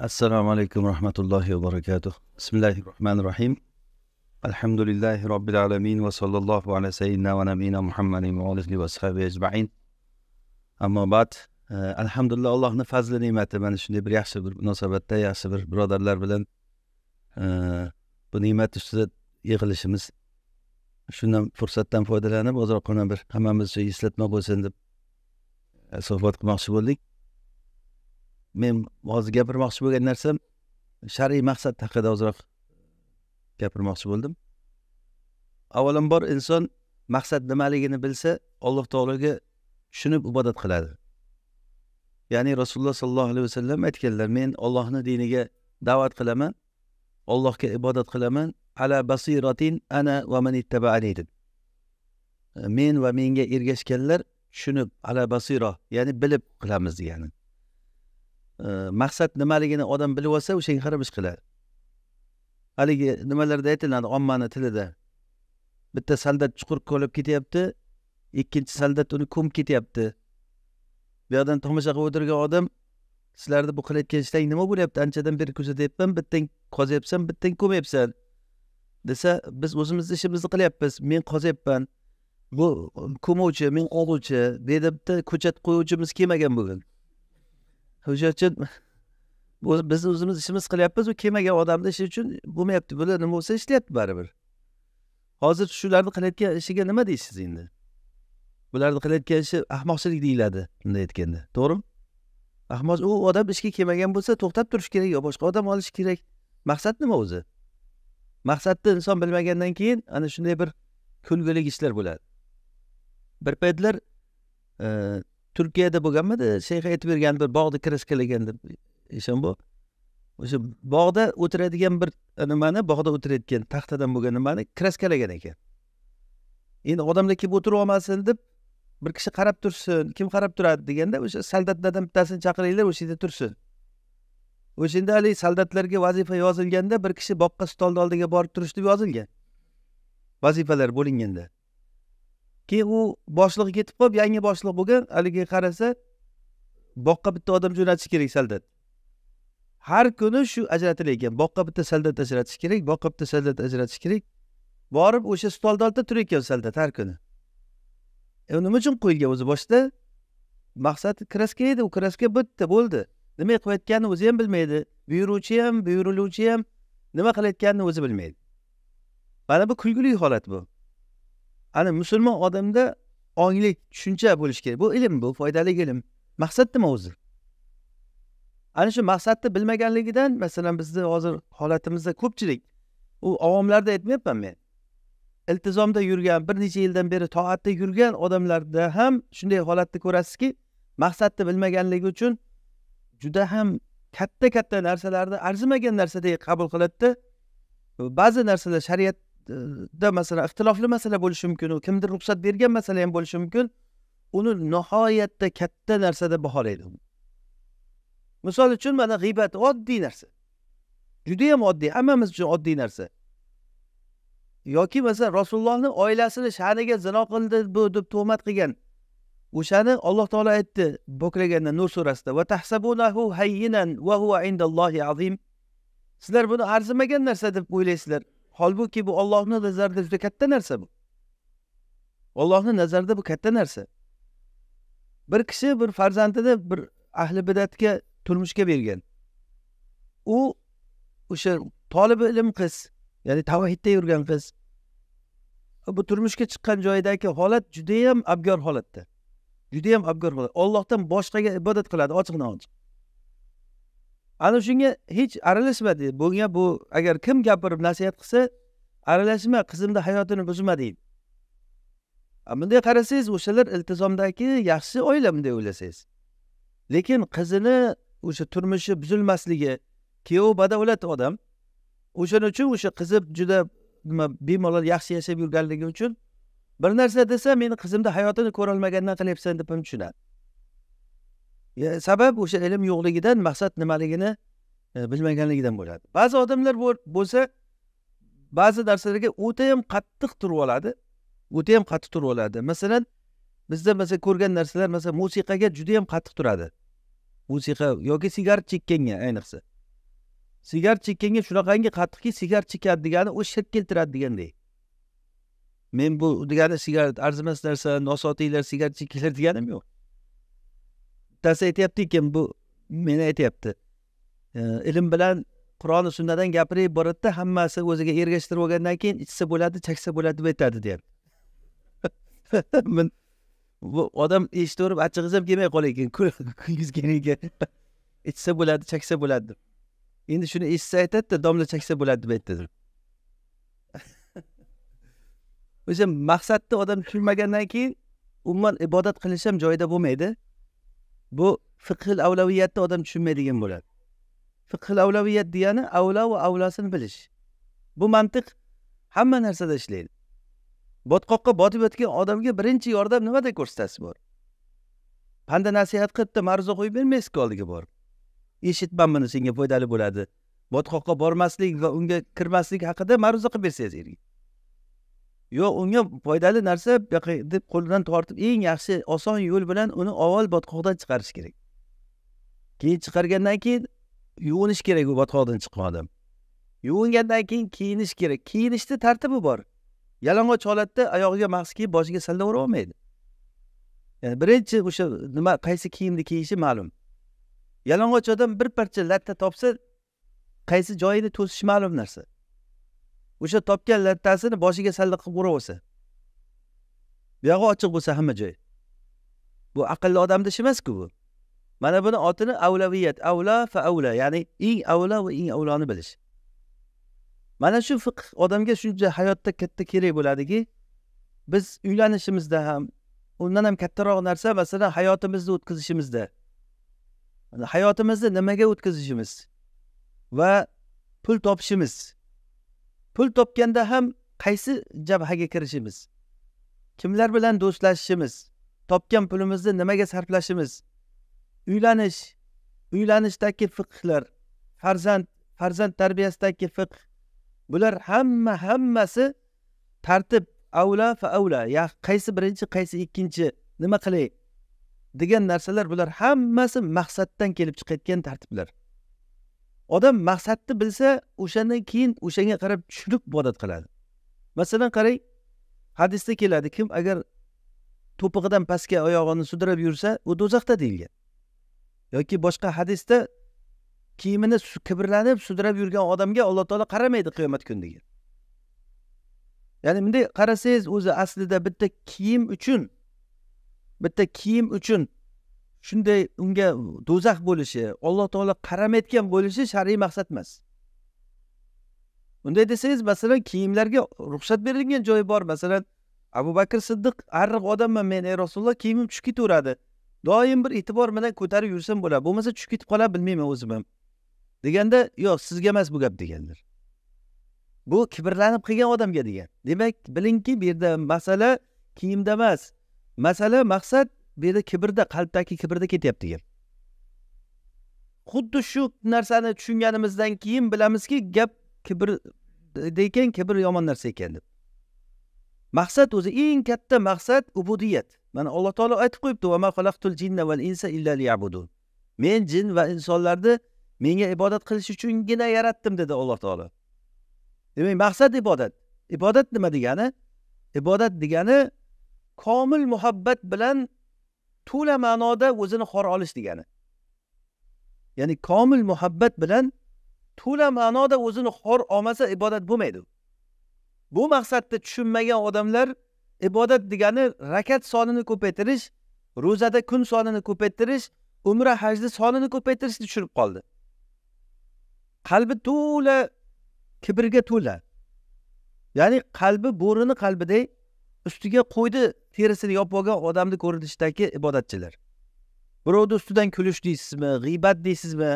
assalomu alaykum rahmatullohi va barakatuh bismillahi rohmanir rohim alhamdulillahi robbil alamin va sallallohu alayhi va alihi va sahbihi ajmain ammo ba'd e, alhamdulillah allohni fazli ne'mati mana shunday bir yaxshi bir munosabatda yaxshi bir birodarlar bilan e, bu ne'mat ustida yig'ilishimiz shundan fursatdan foydalanib ozroqgina bir hammamizga eslatma bo'lsin deb e, suhbat qilmoqchi bo'ldik men hozir gapirmoqchi bo'lgan narsam shar'iy maqsad haqida ozroq gapirmoqchi bo'ldim avvalambor inson maqsad nimaligini bilsa alloh taologa tushunib ibodat qiladi ya'ni rasululloh sollallohu alayhi vasallam aytganlar men ollohni diniga da'vat qilaman ollohga ibodat qilaman ala basiratin ana va man ittabaani deb men va menga ergashganlar tushunib ala basiro ya'ni bilib qilamiz degani maqsad nimaligini odam bilib olsa o'shanga qarab ish qiladi haligi nimalarda aytiladi ommani tilida bitta soldat chuqur kovlab ketyapti ikkinchi soldat uni ko'mib ketyapti bu yoqdan tomosha qilib o'tirgan odam sizlarni bu qilayotgan ishlaring nima bo'lyapti anchadan beri kuzatyapman bittang qoziyapsan bittang ko'myapsan desa biz o'zimizni ishimizni qilyapmiz men qoziyapman bu ko'muvchi men oluvchi bu yerda bitta ko'chat qo'yuvchimiz kelmagan bo'lgan o'sha uchun biz o'zimiz ishimiz qilyapmiz u kelmagan odamni ishi uchun bo'lmayapti bular nima bo'lsa ishlayapti baribir hozir shularni qilayotgan ishiga nima deysiz endi bularni qilayotgan ishi ahmoqchilik deyiladi bunday aytganda to'g'rimi ahmoq u odam ishga kelmagan bo'lsa to'xtab turish kerak yo boshqa odam olish kerak maqsad nima o'zi maqsadni inson bilmagandan keyin ana shunday bir kulgili ishlar bo'ladi bir paytlar turkiyada bo'lganmidi shayx aytib bergan bir bog'da kirishkiligin deb eshonbo o'sha bog'da o'tiradigan bir nimani bog'da o'tirayotgan taxtadan bo'lgan nimani kraskalagan ekan endi odamlar kelib o'tirib olmasin deb bir kishi qarab tursin kim qarab turadi deganda o'sha soldatlardan bittasini chaqiringlar o'sha yerda tursin o'shanda haligi soldatlarga vazifa yozilganda bir kishi boqqa stolni oldiga borib turish deb yozilgan vazifalar bo'linganda keyin u boshlig'i ketib qolib yangi boshliq bo'lgan haligi qarasa boqqa bitta odam jo'natish kerak soldat har kuni shu ajratilayekan boqqa bitta soldat ajratish kerak boqqa bitta soldat ajratish kerak borib o'sha stolni oldida turar ekan soldat har kuni u e, nima uchun qo'yilgan o'zi boshida maqsad kraska edi u kraska bitta bo'ldi nima qilayotganini o'zi ham bilmaydi buyuruvchi ham buyuriluvchi ham nima qilayotganini o'zi bilmaydi mana bu kulgili holat bu ana musulmon odamda ongli tushuncha bo'lishi kerak bu ilm bu foydali ilm maqsad nima o'zi ana shu maqsadni bilmaganligidan masalan bizni hozir holatimizda ko'pchilik u avomlarda aytmayapman men iltizomda yurgan bir necha yildan beri toatda yurgan odamlarda ham shunday holatni ko'rasizki maqsadni bilmaganligi uchun juda ham katta katta narsalarni arzimagan narsadek qabul qiladida ba'zi narsalar shariat da masala ixtilofli masala bo'lishi mumkin u kimdir ruxsat bergan masala ham bo'lishi mumkin uni nihoyatda katta narsada baholaydi misol uchun mana g'iybat oddiy narsa judayam oddiy hammamiz uchun oddiy narsa yoki masalan rasulullohni oilasini sha'niga zino qildi bu deb tuhmat qilgan o'shani alloh taolo aytdi boklaganda nur surasida va tahsabunahu hayyinan indallohi azim sizlar buni arzimagan narsa deb o'ylaysizlar holbuki bu ollohni nazarida juda katta narsa bu ollohni nazarida bu katta narsa bir kishi bir farzandini bir ahli bidatga turmushga bergan u o'sha tolib ilm qiz ya'ni tavhidda yurgan qiz bu turmushga chiqqan joyidagi holat judayam abgor holatda judayam abgor holat ollohdan boshqaga ibodat qiladi ochiqdan ochiq ana shunga hech aralashma deydi bunga bu agar kim gapirib nasihat qilsa aralashma qizimni hayotini buzma deydi bunday qarasangiz o'shalar iltizomdagi yaxshi oila bunday o'ylasangiz lekin qizini o'sha turmushi buzilmasligi kuyovi badavlat odam o'shaning uchun o'sha qizi juda nima bemalol yaxshi yashab yurganligi uchun bir narsa desa meni qizimni hayotini ko'rolmagandan qilyapsan deb ham tushunadi sabab o'sha ilm yo'qligidan maqsad nimaligini e, bilmaganligidan bo'ladi ba'zi odamlar bo'lsa ba'zi narsalarga o'ta ham qattiq turib oladi o'ta ham qattiq turib oladi masalan bizda masalan ko'rgan narsalar masalan musiqaga juda ham qattiq turadi musiqa yoki sigaret chekkanga ayniqsa sigaret chekkanga shunaqangi qattiqki sigaret chekadi degani u shirk keltiradi deganday men bu degani sigaret arzimas narsa nosotiylar sigaret chekinglar deganim yo'q bittasi aytyapti ekan bu meni aytyapti ilm bilan qur'oni sunnadan gapirib boradida hammasi o'ziga ergashtirib olgandan keyin ichsa bo'ladi chaksa bo'ladi deb aytadi deyapti bu odam eshitaverib achchig'iz ham kelmay qolar ekan kulgizgeniga ichsa bo'ladi chaksa bo'ladi deb endi shuni eshitsa aytadida domla chaksa bo'ladi deb aytdi deb o'sha maqsadni odam tushunmagandan keyin umuman ibodat qilish ham joyida bo'lmaydi bu fiqhil avlaviyatni odam tushunmaydigan bo'ladi fiqhil avlaviyat degani avlo va avlasini bilish bu mantiq hamma narsada ishlaydi botqoqqa botib yotgan odamga birinchi yordam nimada ko'rsatasiz bor panda nasihat qilibdi ma'ruza qo'yib bermaysizku oldiga borib eshitman buni senga foydali bo'ladi botqoqqa bormaslik va unga kirmaslik haqida ma'ruza qilib bersangiz erga yo'q unga foydali narsa deb qo'lidan tortib eng yaxshi oson yo'l bilan uni avval botqoqdan chiqarish kerak keyin chiqargandan keyin yuvinish kerak u botqoqdan chiqqan odam yuvingandan keyin kiyinish kerak kiyinishni tartibi bor yalang'och holatda oyog'iga mahs kiyib boshiga salla o'rab olmaydi ya'ni birinchi o'sha nima qaysi kiyimni kiyishi ma'lum yalang'och odam bir parcha latta topsa qaysi joyini to'sishi ma'lum narsa o'sha topgan lattasini boshiga salla qilib uraversa buyog'i ochiq bo'lsa hamma joy bu aqlli odamni ishi emasku bu mana buni otini avlaviyat avla fa avla ya'ni eng avla va eng avloni bilish mana shu fiqh odamga shuncha hayotda katta kerak bo'ladiki biz uylanishimizda ham undan ham kattaroq narsa masalan hayotimizni o'tkazishimizda hayotimizni nimaga o'tkazishimiz va pul topishimiz pul topganda ham qaysi jabhaga kirishimiz kimlar bilan do'stlashishimiz topgan pulimizni nimaga sarflashimiz uylanish uylanishdagi fiqhlar farzand farzand tarbiyasidagi fiqh bular hamma hammasi tartib avla fa avla ya qaysi birinchi qaysi ikkinchi nima qilay degan narsalar bular hammasi maqsaddan kelib chiqayotgan tartiblar odam maqsadni bilsa o'shandan keyin o'shanga qarab tushunib ibodat qiladi masalan qarang hadisda keladi kim agar to'pig'idan pastga oyog'ini sudrab yursa u do'zaxda deyilgan yoki boshqa hadisda kiyimini kibrlanib sudrab yurgan odamga alloh taolo qaramaydi qiyomat kuni degan ya'ni bunday qarasangiz o'zi aslida bitta kiyim uchun bitta kiyim uchun shunday unga do'zax bo'lishi alloh taolo qaramayotgan bo'lishi shar'iy maqsad emas unday desangiz masalan kiyimlarga ruxsat berilgan joyi bor masalan abu bakr siddiq arriq odamman men ey rasululloh kiyimim tushib ketaveradi doim bir e'tibor bilan ko'tarib yursam bo'ladi bo'lmasa tushib ketib qoladi bilmayman o'zim ham deganda yo'q sizga emas bu gap deganlar bu kibrlanib qilgan odamga degan demak bilingki bu yerda masala kiyimda emas masala maqsad bu yerda kibrda qalbdagi kibrda ketyapti degan xuddi shu narsani tushunganimizdan keyin bilamizki gap kibr degan kibr yomon narsa ekan deb maqsad o'zi eng katta maqsad ubudiyat mana alloh taolo aytib qo'yibdi men jin va insonlarni menga ibodat qilish uchungina yaratdim dedi alloh taolo demak maqsad ibodat ibodat nima degani ibodat degani komil muhabbat bilan to'la ma'noda o'zini xor olish degani ya'ni komil muhabbat bilan to'la ma'noda o'zini xor olmasa ibodat bo'lmaydi bu maqsadni tushunmagan odamlar ibodat degani rakat sonini ko'paytirish ro'zada kun sonini ko'paytirish umra hajni sonini ko'paytirishni tushunib qoldi qalbi to'la kibrga to'la ya'ni qalbi bo'rini qalbiday ustiga qo'ydi terisini yopib olgan odamni ko'rinishidagi ibodatchilar birovni ustidan kulish deysizmi g'iybat deysizmi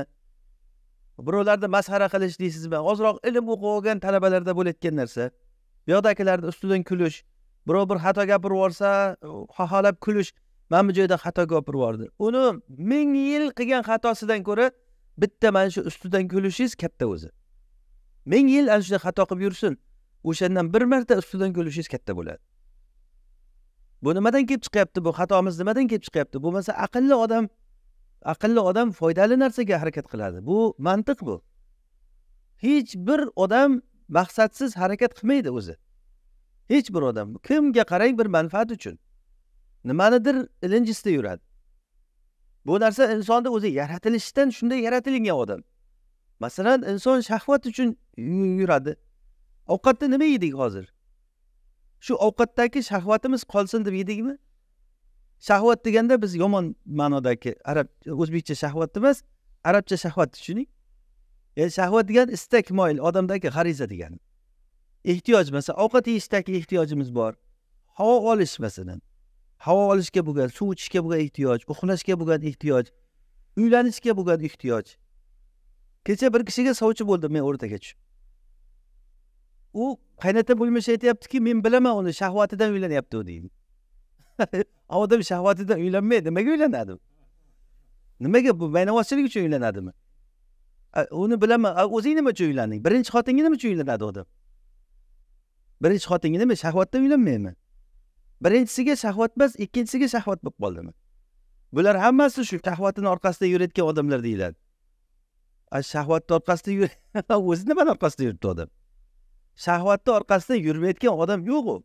birovlarni masxara qilish deysizmi ozroq ilm o'qib olgan talabalarda bo'layotgan narsa bu yoqdagilarni ustidan kulish birov bir xato gapirib yuborsa xaholab kulish mana bu joyda xato gapirib yubordi uni ming yil qilgan xatosidan ko'ra bitta mana shu ustidan kulishingiz katta o'zi ming yil ana shunday xato qilib yursin o'shandan bir marta ustidan kulishingiz katta bo'ladi bu nimadan kelib chiqyapti bu xatomiz nimadan kelib chiqyapti bo'lmasa aqlli odam aqlli odam foydali narsaga harakat qiladi bu mantiq bu hech bir odam maqsadsiz harakat qilmaydi o'zi hech bir odam kimga qarang bir manfaat uchun nimanidir ilinjisida yuradi bu narsa insonni o'zi yaratilishidan shunday yaratilgan odam masalan inson shahvat uchun yuradi ovqatni nima yedik hozir shu ovqatdagi shahvatimiz qolsin deb yedikmi shahvat deganda biz yomon ma'nodagi arab o'zbekcha shahvat emas arabcha shahvat tushuning ya'ni e, shahvat degani istak moyil odamdagi g'ariza degani ehtiyoj masalan ovqat yeyishdagi ehtiyojimiz bor havo olish masalan havo olishga bo'lgan suv ichishga bo'lgan ehtiyoj uxlashga bo'lgan ehtiyoj uylanishga bo'lgan ehtiyoj kecha bir kishiga sovchi bo'ldim men o'rtaga tushib u qaynota bo'lmish aytyaptiki men bilaman uni shahvatidan uylanyapti u deydi odam shahvatidan uylanmaydi nimaga uylanadi nimaga bu maynavozchilik uchun uylanadimi uni bilaman o'zing nima uchun uylanding birinchi xotinga nima uchun uylanadi odam birinchi xotinga nima shahvatdan uylanmayman birinchisiga shahvat emas ikkinchisiga shahvat bo'lib qoldimi bular hammasi shu shahvatini orqasida yurayotgan odamlar deyiladi shahvatni orqasida o'zi nimani orqasida yuribdi odam shahvatni orqasida yurmayotgan odam yo'q u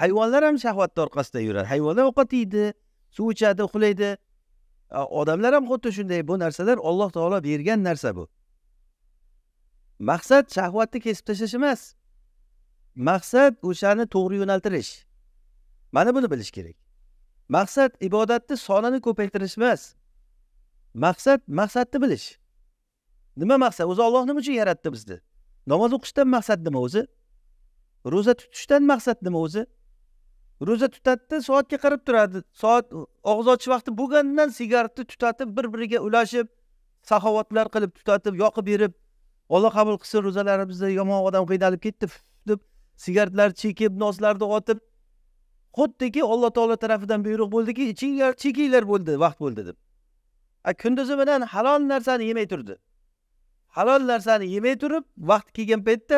hayvonlar ham shahvatni orqasida yuradi hayvonlar ovqat yeydi suv ichadi uxlaydi odamlar ham xuddi shunday bu narsalar alloh taolo bergan narsa bu maqsad shahvatni kesib tashlash emas maqsad o'shani to'g'ri yo'naltirish mana buni bilish kerak maqsad ibodatni sonini ko'paytirish emas maqsad maqsadni bilish nima maqsad o'zi olloh nima uchun yaratdi bizni namoz o'qishdan maqsad nima o'zi ro'za tutishdan maqsad nima o'zi ro'za tutadida soatga qarab turadi soat og'iz ochish vaqti bo'lganidan sigaretni tutatib bir biriga ulashib saxovatlar qilib tutatib yoqib berib alloh qabul qilsin ro'zalarimizni yomon odam qiynalib ketdi deb sigaretlar chekib noslarni otib xuddiki alloh taolo tarafidan buyruq bo'ldiki ichinglar chekinglar bo'ldi vaqt bo'ldi deb kunduzi bilan halol narsani yemay turdi halol narsani yemay turib vaqti kelgan paytda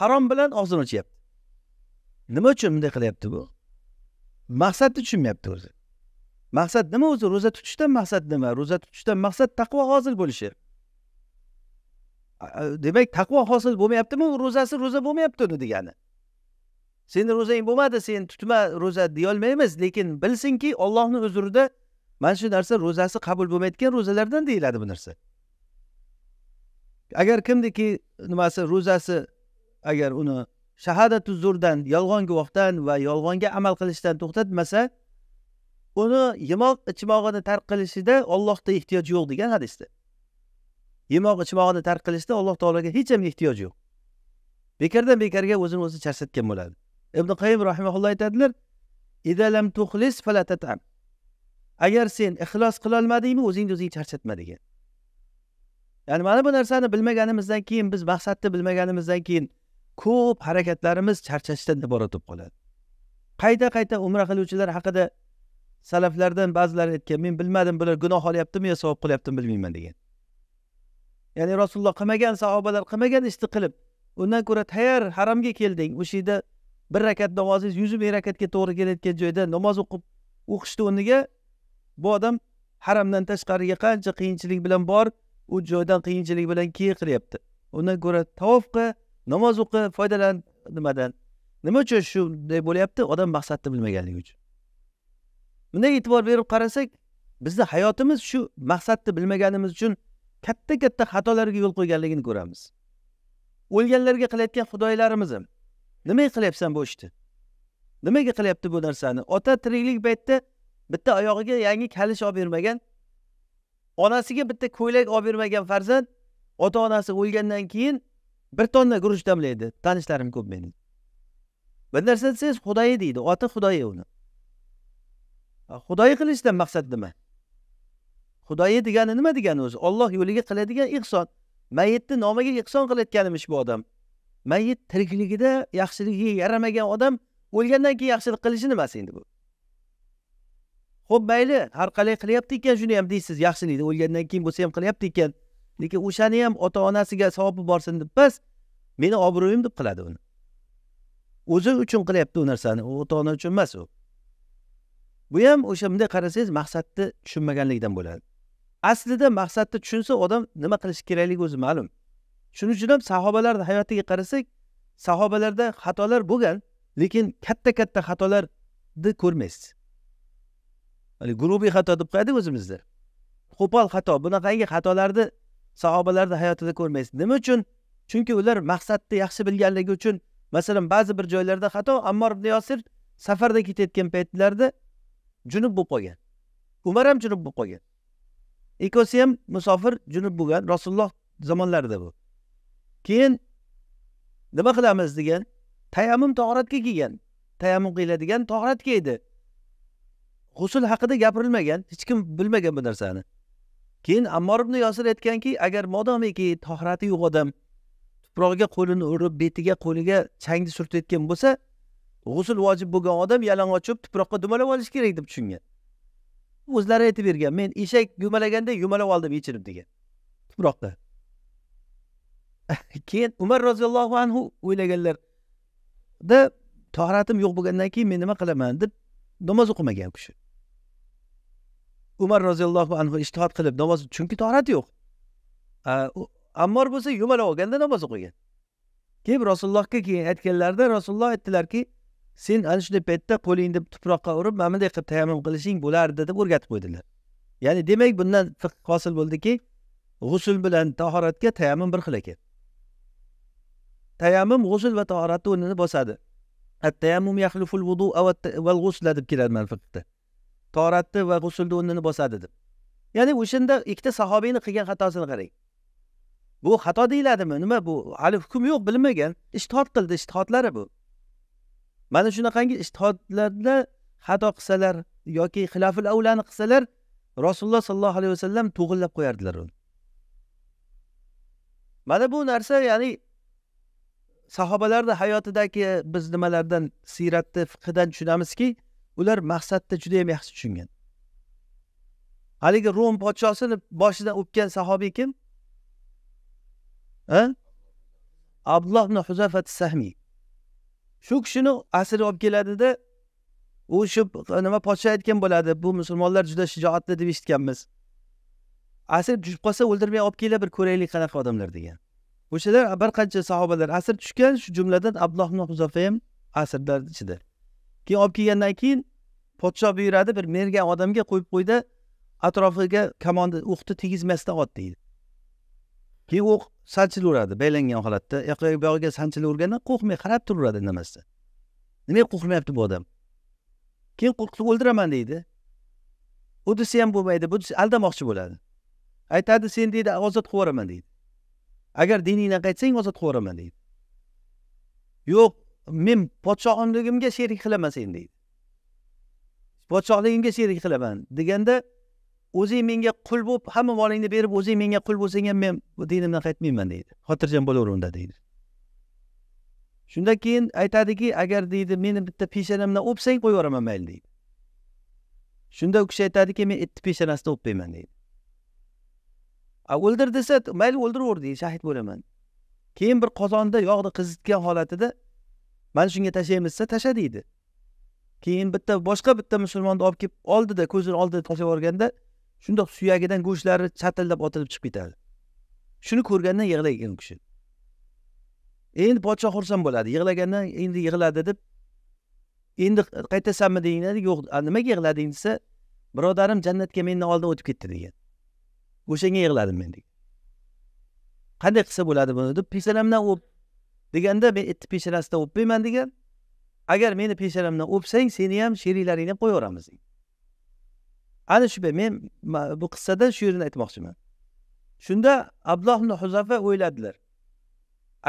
harom bilan og'zini ochyapti nima uchun bunday qilyapti bu maqsadni tushunmayapti o'zi maqsad nima o'zi ro'za tutishdan maqsad nima ro'za tutishdan maqsad taqvo hosil bo'lishi demak taqvo hosil bo'lmayaptimi ro'zasi ro'za bo'lmayapti uni degani seni ro'zang bo'lmadi sen tutma ro'za deyolmaymiz lekin bilsinki ollohni uzrida mana shu narsa ro'zasi qabul bo'lmayotgan ro'zalardan deyiladi bu narsa agar kimniki nimasi ro'zasi agar uni shahadatu zurdan yolg'on guvohdan va yolg'onga amal qilishdan to'xtatmasa uni yemoq ichmog'ini tark qilishida ollohga ehtiyoj yo'q degan hadisda yemoq ichmog'ini tark qilishda alloh taologa hech ham ehtiyoj yo'q bekardan bekarga o'zini o'zi charchatgan bo'ladi ibn qayim rahimaulloh aytadilar agar sen ixlos qilolmadingmi o'zingni o'zing charchatma degan ya'ni mana bu narsani bilmaganimizdan keyin biz maqsadni bilmaganimizdan keyin ko'p harakatlarimiz charchashdan iborat bo'lib qoladi qayta qayta umra qiluvchilar haqida salaflardan ba'zilari aytgan men bilmadim bular gunoh olyaptimi yo savob qilyaptimi bilmayman degan ya'ni rasululloh qilmagan sahobalar qilmagan ishni qilib undan ko'ra tayyor haromga kelding o'sha yerda bir rakat namozingiz yuz ming rakatga to'g'ri kelayotgan joyda namoz o'qib o'qishni o'rniga bu odam haromdan tashqariga qancha qiyinchilik bilan borib u joydan qiyinchilik bilan keyin qilyapti undan ko'ra tavof qil namoz o'qi foydalan nimadan nima uchun shunday bo'lyapti odam maqsadni bilmaganligi uchun bunday e'tibor berib qarasak bizni hayotimiz shu maqsadni bilmaganimiz uchun katta katta xatolarga yo'l qo'yganligini ko'ramiz o'lganlarga qilayotgan xudoylarimiz ham nimaga qilyapsan bu ishni nimaga qilyapti bu narsani ota tiriklik paytda bitta oyog'iga yangi kalish olib bermagan onasiga bitta ko'ylak olib bermagan farzand ota onasi o'lgandan keyin bir tonna guruch damlaydi tanishlarim ko'p meni bir narsa desangiz xudoyi deydi oti xudoyi uni xudoyi qilishdan maqsad nima xudoyi degani nima degani o'zi olloh yo'liga qiladigan ehson mayitni nomiga ehson qilayotganimish bu odam mayit tirikligida yaxshiligiga yaramagan odam o'lgandan keyin yaxshilik qilishi nimasi endi bu ho'p mayli har qalay qilyapti ekan shuni ham deysiz yaxshilikni o'lgandan keyin bo'lsa ham qilyapti ekan lekin o'shani ham ota onasiga savobi borsin deb emas meni obro'yim deb qiladi uni o'zi uchun qilyapti u narsani u ota ona uchun emas u bu ham o'sha bunday qarasangiz maqsadni tushunmaganlikdan bo'ladi aslida maqsadni tushunsa odam nima qilishi kerakligi o'zi ma'lum shuning uchun ham sahobalarni hayotiga qarasak sahobalarda xatolar bo'lgan lekin katta katta xatolarni ko'rmaysiz grubiy xato deb qo'yadik o'zimizda qo'pol xato bunaqangi xatolarni sahobalarni hayotida ko'rmaysiz nima uchun chunki ular maqsadni yaxshi bilganligi uchun masalan ba'zi bir joylarda xato ammor ibn yosir safarda ketayotgan paytlarida junub bo'lib qolgan umar ham junub bo'lib qolgan ikkovsi ham musofir junub bo'lgan rasululloh zamonlarida bu keyin nima qilamiz degan tayammum tohoratga kelgan tayammum qiladigan tohoratga edi g'usul haqida gapirilmagan hech kim bilmagan bu narsani keyin ammor ibn yosir aytganki agar modomiki tohrati yo'q odam tuprog'iga qo'lini urib betiga qo'liga changni surtayotgan bo'lsa g'usul vojib bo'lgan odam yalang'och bo'lib tuproqqa dumalab olish kerak deb tushungan o'zlari aytib bergan men eshak yumalaganda yumalab oldim yechinib degan tuproqqa keyin umar roziyallohu anhu o'ylaganlarda tohratim yo'q bo'lgandan keyin men nima qilaman deb namoz o'qimagan u kishi umar roziyallohu anhu ishtihod qilib namoz chunki torat yo'q ammor bo'lsa yumaloq olganda namoz o'qigan keyin rasulullohga keyin aytganlarida rasululloh aytdilarki sen ana shunday paytda qo'lingni tuproqqa urib mana bunday qilib tayammum qilishing bo'lardi deb o'rgatib qo'ydilar ya'ni demak bundan hosil bo'ldiki g'usul bilan tahoratga tayammum bir xil ekan tayammum g'usul va tahoratni o'rnini bosadi at tayammum yahluful vudu val g'usla deb keladi mana toratni va g'usulni o'rnini bosadi deb ya'ni o'shanda ikkita sahobiyni qilgan xatosini qarang bu xato deyiladimi nima bu hali hukm yo'q bilmagan ishtihod qildi ishtihodlari bu mana shunaqangi ishtihodlarda xato qilsalar yoki xilofil avlani qilsalar rasululloh sollallohu alayhi vasallam to'g'irlab qo'yardilar uni mana bu narsa ya'ni sahobalarni hayotidagi biz nimalardan siyratni fiqidan tushunamizki ular maqsadni yam yaxshi tushungan haligi rom podshosini boshidan o'pgan sahobiy kim a abdulloh ibn huzafat sahmiy shu kishini asri olib keladida u shu nima podsho aytgan bo'ladi bu musulmonlar juda shijoatli deb eshitganmiz asir tushib qolsa o'ldirmay olib kelinglar bir ko'raylik qanaqa odamlar degan o'shalar bir qancha sahobalar asir tushgan shu jumladan abdulloh ibn huzafa ham asrlar ichida keyin olib kelgandan keyin podsho buyuradi bir mergan odamga qo'yib qo'yda atrofiga kamonni o'qni tegizmasdan ot deydi keyin o'q sanchilaveradi baylangan holatda yoqqa buyog'iga sanchilaverganda qo'rqmay qarab turaveradi indamasdan nimaga qo'rqmayapti bu odam keyin qo'rqitib o'ldiraman deydi u desa ham bo'lmaydi bu aldamoqchi bo'ladi aytadi sen deydi ozod qilib yuboraman deydi agar diningdan qaytsang ozod qilib yuboraman deydi yo'q men podshohligimga sherik qilaman seni deydi podshohligimga sherik qilaman deganda o'zing menga qul bo'lib hamma molingni berib o'zing menga qul bo'lsang ham men dinimdan qaytmayman deydi xotirjam bo'laver unda deydi shundan keyin aytadiki agar deydi meni bitta peshanamdan o'psang qo'yib yuboraman mayli deydi shunda u kishi aytadiki men itni peshanasida o'pmayman deydi o'ldir desa mayli o'ldiraver deydi shahid bo'laman keyin bir qozonda yog'ni qizitgan holatida mana shunga tashlaymiz desa tashla deydi keyin bitta boshqa bitta musulmonni olib kelib oldida ko'zini oldida tashlab yuborganda shundoq suyagidan go'shtlari chatillab otilib chiqib ketadi shuni ko'rgandan yig'laydigan u kishi endi podshoh xursand bo'ladi yig'lagandan endi yig'ladi deb endi qaytasanmi deyiladi yo'q nimaga yig'lading desa birodarim jannatga mendan oldin o'tib ketdi degan o'shanga yig'ladim men degan qanday qilsa bo'ladi buni deb peshonamdan o'p deganda men itni peshanasidan o'pmayman degan agar meni peshanamdan o'psang seni ham sheriklaringni qo'yaveramiz deydi ana shu men bu qissada shu yerini aytmoqchiman shunda abdulloh ibn huzafa o'yladilar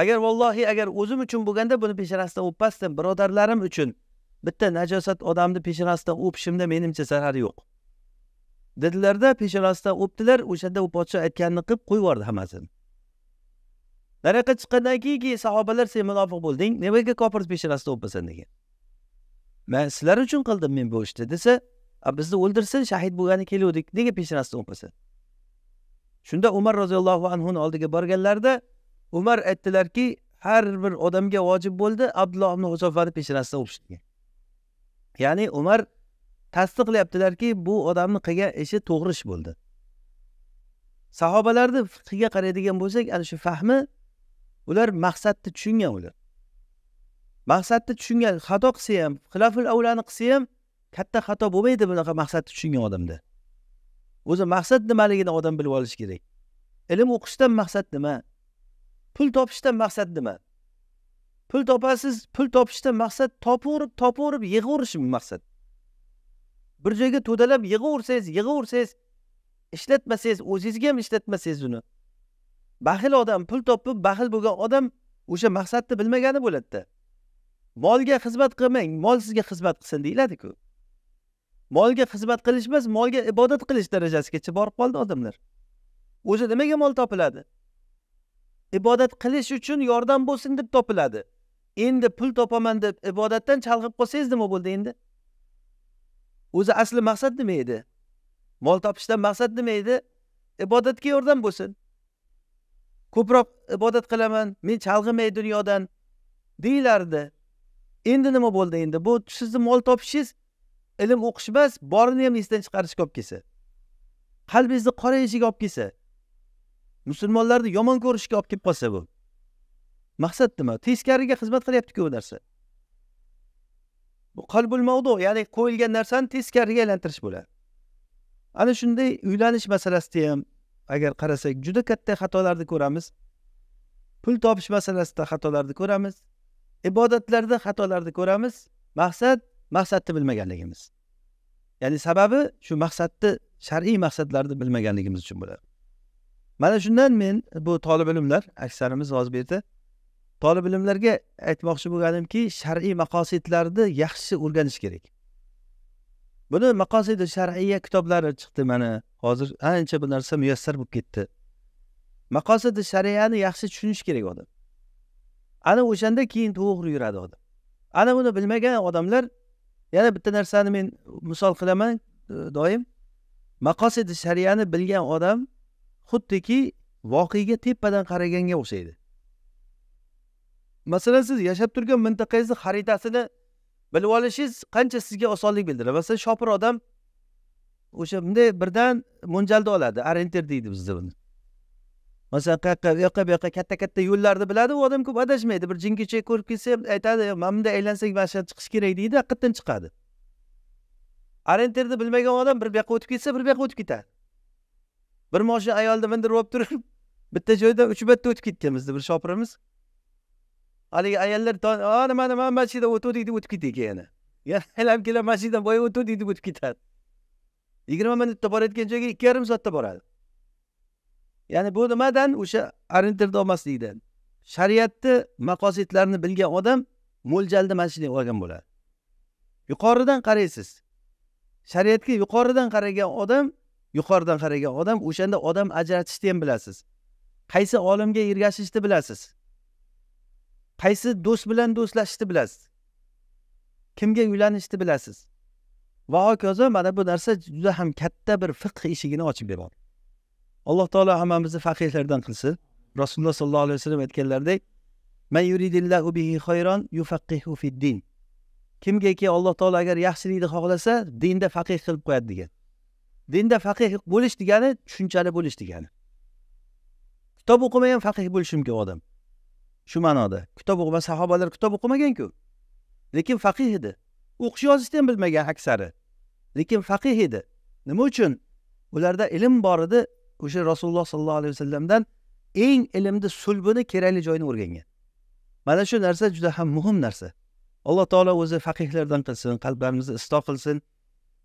agar vallohi agar o'zim uchun bo'lganda buni peshanasidan o'pmasdim birodarlarim uchun bitta najosat odamni peshanasidan o'pishimda menimcha zarari yo'q dedilarda peshanasidan o'pdilar o'shanda u podsho aytganini qilib qo'yib yubordi hammasini daraqa chiqqandan keyin keyin sahobalar sen munofiq bo'lding nimaga kofir peshonasida o'pasan degan man sizlar uchun qildim men bu ishni desa bizni o'ldirsin shahid bo'lgani keluvdik nega peshonasidan o'pasan shunda umar roziyallohu anhuni oldiga borganlarida umar aytdilarki har bir odamga vojib bo'ldi abdulloh ibn husofani peshonasidan o'pish degan ya'ni umar tasdiqlayaptilarki bu odamni qilgan ishi to'g'ri ish bo'ldi sahobalarni fiqiga qaraydigan bo'lsak ana shu fahmi ular maqsadni tushungan ular maqsadni tushungan xato qilsa ham xilofil avlani qilsa ham katta xato bo'lmaydi bunaqa maqsadni tushungan odamda o'zi maqsad nimaligini odam bilib olishi kerak ilm o'qishdan maqsad nima pul topishdan maqsad nima pul topasiz pul topishdan maqsad topaverib topaverib yig'averish maqsad bir joyga to'dalab yig'aversangiz yig'aversangiz ishlatmasangiz o'zingizga ham ishlatmasangiz uni baxil odam pul topib baxil bo'lgan odam o'sha maqsadni bilmagani bo'ladida molga xizmat qilmang mol sizga xizmat qilsin deyiladiku molga xizmat qilish emas molga ibodat qilish darajasigacha borib qoldi odamlar o'zi nimaga mol topiladi ibodat qilish uchun yordam bo'lsin deb topiladi endi pul topaman deb ibodatdan chalg'ib qolsangiz nima bo'ldi endi o'zi asli maqsad nima edi mol topishdan maqsad nima edi ibodatga yordam bo'lsin ko'proq ibodat qilaman men chalg'imay dunyodan deyilardi endi nima bo'ldi endi bu sizni mol topishingiz ilm o'qish emas borini ham esdan chiqarishga olib kelsa qalbingizni qorayishiga olib kelsa musulmonlarni yomon ko'rishga olib kelib qolsa bu maqsad nima teskariga xizmat qilyaptiku bu narsa bu qalbul mavdu ya'ni qo'yilgan narsani teskariga aylantirish bo'ladi ana shunday uylanish masalasida ham agar qarasak juda katta xatolarni ko'ramiz pul topish masalasida xatolarni ko'ramiz ibodatlarda xatolarni ko'ramiz maqsad maqsadni bilmaganligimiz ya'ni sababi shu maqsadni shar'iy maqsadlarni bilmaganligimiz uchun bo'ladi mana shundan men bu tolib ilmlar aksarimiz hozir bu yerda tolib ilmlarga aytmoqchi bo'lganimki shar'iy maqosidlarni yaxshi o'rganish kerak buni maqosidi shar'iya kitoblari chiqdi mana hozir ancha bu narsa muyassar bo'lib ketdi maqosidi shariyani yaxshi tushunish kerak odam ana o'shanda keyin to'g'ri yuradi odam ana buni bilmagan odamlar yana bitta narsani men misol qilaman e, doim maqosidi shariyani bilgan odam xuddiki voqega tepadan qaraganga o'xshaydi masalan siz yashab turgan mintaqangizni xaritasini bilib olishingiz qancha sizga osonlik bildiradi masalan shopir odam o'sha bunday birdan mo'ljalda oladi orientir deydi bizda buni masalan qayoqqa u yoqqa bu yoqqa katta katta yo'llarni biladi u odam ko'p adashmaydi bir jinkicha ko'rib kelsa aytadi mana bunday aylansak mana shu chiqish kerak deydi haqiqatdan chiqadi orientirni bilmagan odam bir bu yoqqa o'tib ketsa bir bu yoqqa o'tib ketadi bir moshina ayolni mindirib olib turib bitta joydan uch marta o'tib ketgan bizni bir shopirimiz haligi ayollar to nima nima masjiddan o'tuvdik deb o'tib ketadi yana yana aylanib masjiddan boya o'tuvdik deb o'tib ketadi yigirma minutda borayotgan joyga ikki yarim soatda boradi ya'ni bu nimadan o'sha orientirni olmaslikdan shariatni maqosidlarini bilgan odam mo'ljalni mana shunday olgan bo'ladi yuqoridan qaraysiz shariatga yuqoridan qaragan odam yuqoridan qaragan odam o'shanda odam ajratishni ham bilasiz qaysi olimga ergashishni bilasiz qaysi do'st bilan do'stlashishni bilasiz kimga uylanishni bilasiz va hokazo mana bu narsa juda ham katta bir fiqh eshigini ochib beradi alloh taolo hammamizni faqihlardan qilsin rasululloh sollallohu alayhi vasallam aytganlaridek kimgaki alloh taolo agar yaxshilikni xohlasa dinda faqih qilib qo'yadi degan dinda faqih bo'lish degani tushunchali bo'lish degani kitob o'qimay ham faqih bo'lishi mumkin odam shu ma'noda kitob o'qimagan sahobalar kitob o'qimaganku lekin faqih edi o'qish yozishni ham bilmagan aksari lekin faqih edi nima uchun ularda ilm bor edi o'sha rasululloh sollallohu alayhi vasallamdan eng ilmni sulbini kerakli joyini o'rgangan mana shu narsa juda ham muhim narsa alloh taolo o'zi faqihlardan qilsin qalblarimizni isto qilsin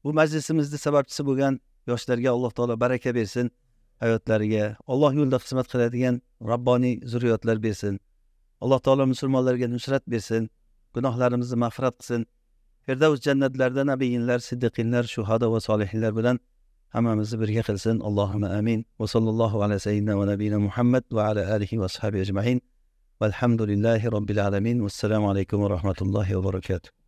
bu majlisimizni sababchisi bo'lgan yoshlarga alloh taolo baraka bersin hayotlariga alloh yo'lida xizmat qiladigan robboniy zurriyotlar bersin alloh taolo musulmonlarga nusrat bersin gunohlarimizni mag'firat qilsin firdavs jannatlarida nabiyinlar siddiqinlar shuhado va solihinlar bilan hammamizni birga qilsin allohima amin va sallallohu ala sayyidina va nabiyina muhammad va ala alihi va ashabi ajmain valhamdulillahi robbil alamin vassalomu alaykum va rahmatullohi va barakatuh